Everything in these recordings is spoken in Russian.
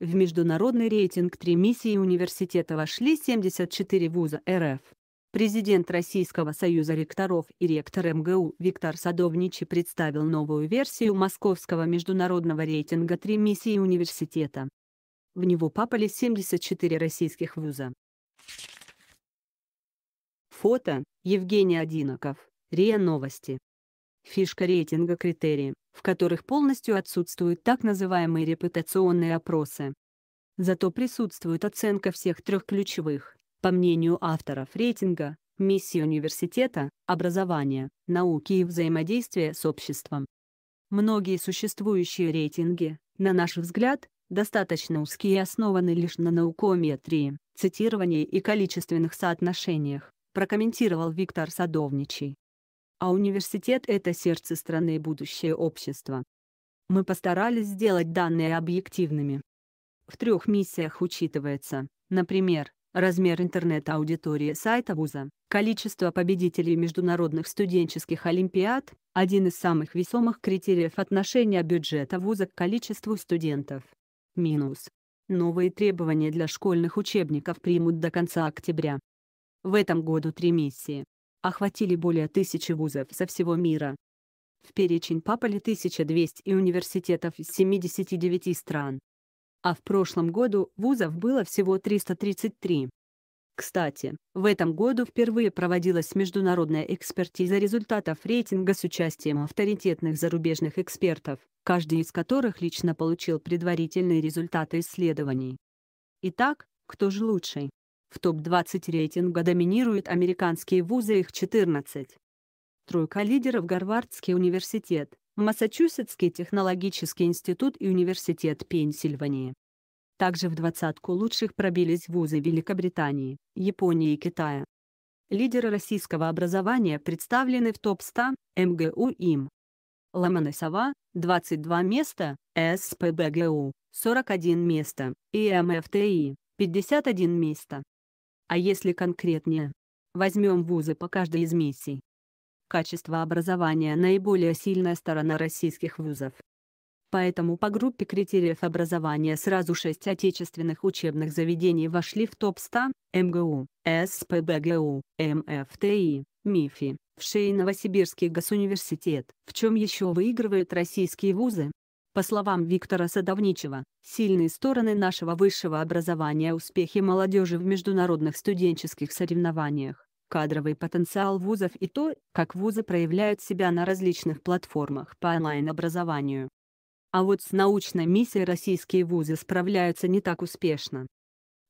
В международный рейтинг три миссии университета вошли 74 вуза РФ. Президент Российского союза ректоров и ректор МГУ Виктор Садовничий представил новую версию Московского международного рейтинга «Три миссии университета». В него попали 74 российских вуза. Фото – Евгений Одиноков, РИА Новости фишка рейтинга критерии, в которых полностью отсутствуют так называемые репутационные опросы. Зато присутствует оценка всех трех ключевых, по мнению авторов рейтинга, миссии университета, образования, науки и взаимодействия с обществом. Многие существующие рейтинги, на наш взгляд, достаточно узкие и основаны лишь на наукометрии, цитировании и количественных соотношениях, прокомментировал Виктор Садовничий а университет – это сердце страны и будущее общества. Мы постарались сделать данные объективными. В трех миссиях учитывается, например, размер интернет-аудитории сайта вуза, количество победителей международных студенческих олимпиад, один из самых весомых критериев отношения бюджета вуза к количеству студентов. Минус. Новые требования для школьных учебников примут до конца октября. В этом году три миссии охватили более тысячи вузов со всего мира. В перечень попали 1200 и университетов из 79 стран. А в прошлом году вузов было всего 333. Кстати, в этом году впервые проводилась международная экспертиза результатов рейтинга с участием авторитетных зарубежных экспертов, каждый из которых лично получил предварительные результаты исследований. Итак, кто же лучший? В топ-20 рейтинга доминируют американские вузы, их 14. Тройка лидеров Гарвардский университет, Массачусетский технологический институт и Университет Пенсильвании. Также в двадцатку лучших пробились вузы Великобритании, Японии и Китая. Лидеры российского образования представлены в топ-100, МГУ им. Ломоносова, 22 места, СПБГУ, 41 место, и МФТИ, 51 место. А если конкретнее? Возьмем вузы по каждой из миссий. Качество образования – наиболее сильная сторона российских вузов. Поэтому по группе критериев образования сразу шесть отечественных учебных заведений вошли в топ-100 – МГУ, СПБГУ, МФТИ, МИФИ, ВШИ и Новосибирский госуниверситет. В чем еще выигрывают российские вузы? По словам Виктора Садовничева, сильные стороны нашего высшего образования – успехи молодежи в международных студенческих соревнованиях, кадровый потенциал вузов и то, как вузы проявляют себя на различных платформах по онлайн-образованию. А вот с научной миссией российские вузы справляются не так успешно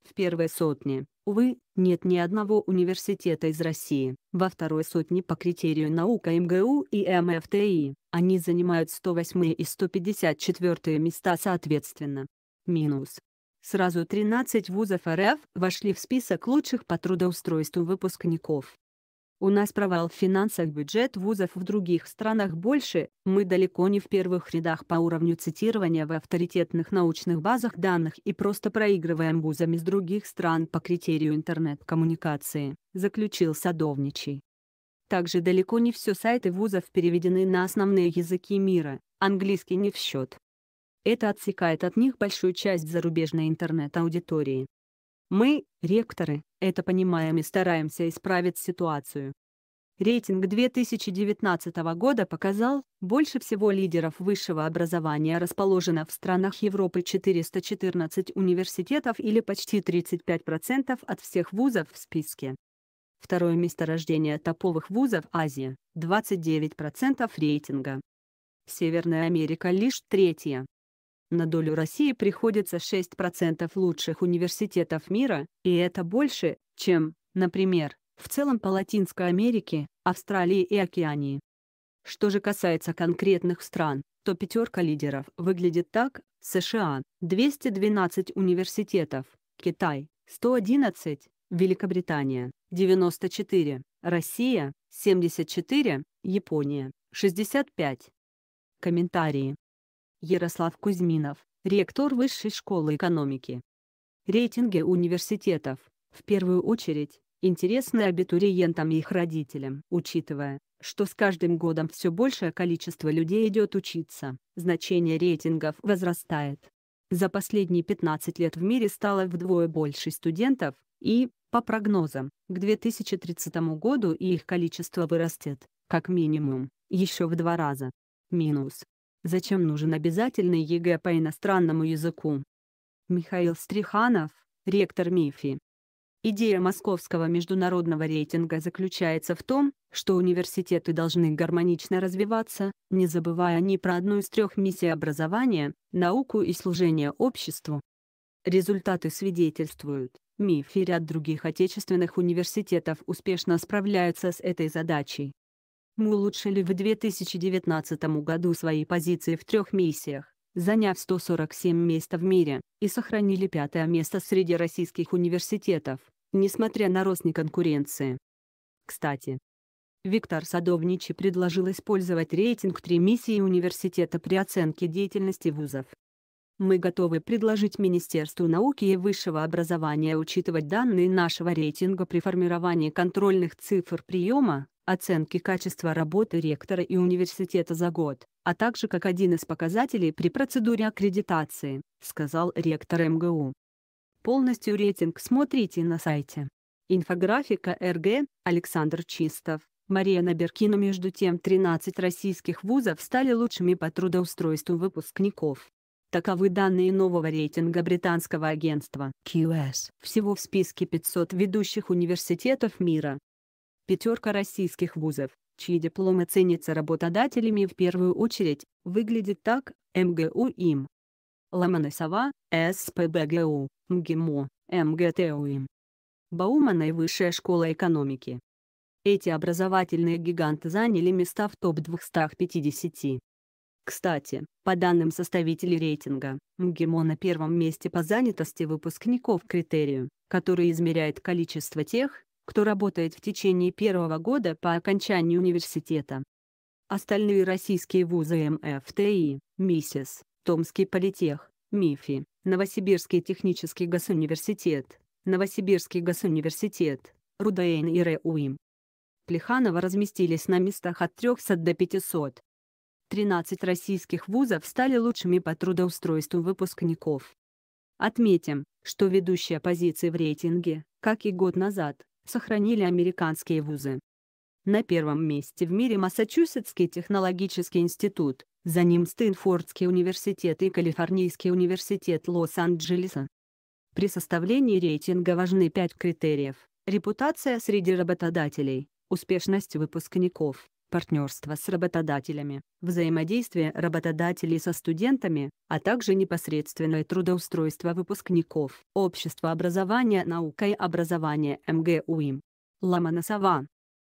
в первой сотне, увы, нет ни одного университета из России, во второй сотне по критерию наука МГУ и МФТИ, они занимают 108 и 154 места соответственно. Минус. Сразу 13 вузов РФ вошли в список лучших по трудоустройству выпускников. У нас провал в финансах бюджет вузов в других странах больше, мы далеко не в первых рядах по уровню цитирования в авторитетных научных базах данных и просто проигрываем вузами из других стран по критерию интернет-коммуникации», — заключил Садовничий. Также далеко не все сайты вузов переведены на основные языки мира, английский не в счет. Это отсекает от них большую часть зарубежной интернет-аудитории. Мы, ректоры, это понимаем и стараемся исправить ситуацию. Рейтинг 2019 года показал, больше всего лидеров высшего образования расположено в странах Европы 414 университетов или почти 35% от всех вузов в списке. Второе месторождение топовых вузов Азия – 29% рейтинга. Северная Америка лишь третья. На долю России приходится 6% лучших университетов мира, и это больше, чем, например, в целом по Латинской Америке, Австралии и Океании. Что же касается конкретных стран, то пятерка лидеров выглядит так. США – 212 университетов, Китай – 111, Великобритания – 94, Россия – 74, Япония – 65. Комментарии. Ярослав Кузьминов, ректор Высшей школы экономики. Рейтинги университетов, в первую очередь, интересны абитуриентам и их родителям. Учитывая, что с каждым годом все большее количество людей идет учиться, значение рейтингов возрастает. За последние 15 лет в мире стало вдвое больше студентов, и, по прогнозам, к 2030 году их количество вырастет, как минимум, еще в два раза. Минус. Зачем нужен обязательный ЕГЭ по иностранному языку? Михаил Стриханов, ректор МИФИ. Идея московского международного рейтинга заключается в том, что университеты должны гармонично развиваться, не забывая ни про одну из трех миссий образования, науку и служение обществу. Результаты свидетельствуют, МИФ и ряд других отечественных университетов успешно справляются с этой задачей. Мы улучшили в 2019 году свои позиции в трех миссиях, заняв 147 мест в мире, и сохранили пятое место среди российских университетов, несмотря на рост неконкуренции. Кстати, Виктор Садовничий предложил использовать рейтинг 3 миссии университета при оценке деятельности вузов. Мы готовы предложить Министерству науки и высшего образования учитывать данные нашего рейтинга при формировании контрольных цифр приема, оценки качества работы ректора и университета за год, а также как один из показателей при процедуре аккредитации, сказал ректор МГУ. Полностью рейтинг смотрите на сайте. Инфографика РГ, Александр Чистов, Мария Наберкина Между тем 13 российских вузов стали лучшими по трудоустройству выпускников. Таковы данные нового рейтинга британского агентства QS. Всего в списке 500 ведущих университетов мира Пятерка российских вузов, чьи дипломы ценятся работодателями в первую очередь, выглядит так, МГУ им. Ломоносова, СПБГУ, МГИМО, МГТУ им. Баумана и Высшая школа экономики. Эти образовательные гиганты заняли места в топ-250. Кстати, по данным составителей рейтинга, МГИМО на первом месте по занятости выпускников критерию, который измеряет количество тех, кто работает в течение первого года по окончании университета. Остальные российские вузы МФТИ, МИСИС, Томский политех, МИФИ, Новосибирский технический госуниверситет, Новосибирский госуниверситет, РУДН и РУИМ. Плеханова разместились на местах от 300 до 500. 13 российских вузов стали лучшими по трудоустройству выпускников. Отметим, что ведущая позиция в рейтинге, как и год назад, сохранили американские вузы. На первом месте в мире Массачусетский технологический институт, за ним Стэнфордский университет и Калифорнийский университет Лос-Анджелеса. При составлении рейтинга важны пять критериев – репутация среди работодателей, успешность выпускников, партнерство с работодателями, взаимодействие работодателей со студентами, а также непосредственное трудоустройство выпускников, общество образования, наука и образование МГУИМ. Ломоносова.